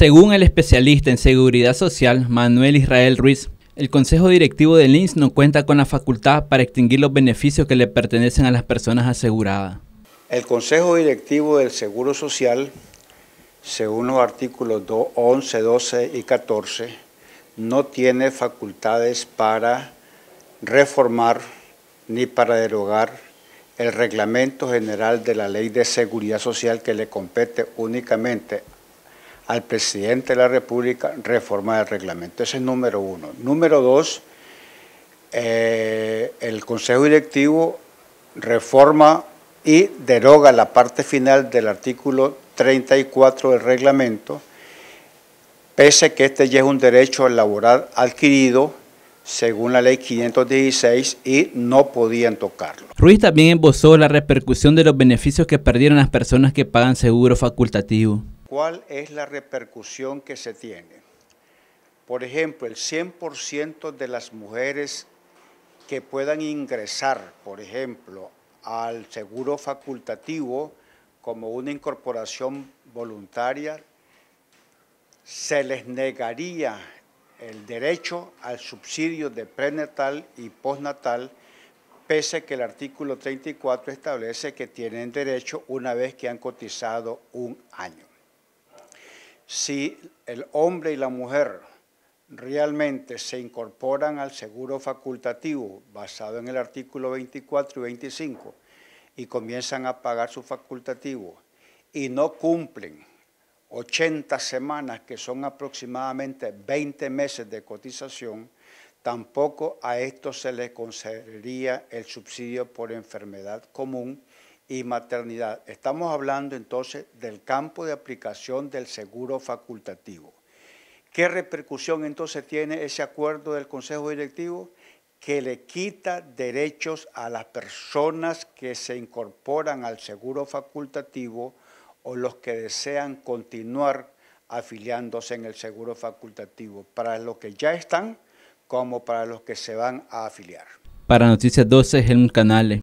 Según el especialista en seguridad social, Manuel Israel Ruiz, el Consejo Directivo del INS no cuenta con la facultad para extinguir los beneficios que le pertenecen a las personas aseguradas. El Consejo Directivo del Seguro Social, según los artículos 11, 12 y 14, no tiene facultades para reformar ni para derogar el reglamento general de la Ley de Seguridad Social que le compete únicamente al presidente de la República reforma el reglamento. Ese es número uno. Número dos, eh, el Consejo Directivo reforma y deroga la parte final del artículo 34 del reglamento, pese que este ya es un derecho laboral adquirido según la ley 516 y no podían tocarlo. Ruiz también embozó la repercusión de los beneficios que perdieron las personas que pagan seguro facultativo cuál es la repercusión que se tiene. Por ejemplo, el 100% de las mujeres que puedan ingresar, por ejemplo, al seguro facultativo como una incorporación voluntaria, se les negaría el derecho al subsidio de prenatal y postnatal, pese a que el artículo 34 establece que tienen derecho una vez que han cotizado un año si el hombre y la mujer realmente se incorporan al seguro facultativo basado en el artículo 24 y 25 y comienzan a pagar su facultativo y no cumplen 80 semanas, que son aproximadamente 20 meses de cotización, tampoco a esto se les concedería el subsidio por enfermedad común y maternidad. Estamos hablando entonces del campo de aplicación del seguro facultativo. ¿Qué repercusión entonces tiene ese acuerdo del Consejo Directivo? Que le quita derechos a las personas que se incorporan al seguro facultativo o los que desean continuar afiliándose en el seguro facultativo, para los que ya están como para los que se van a afiliar. Para Noticias 12 es Canales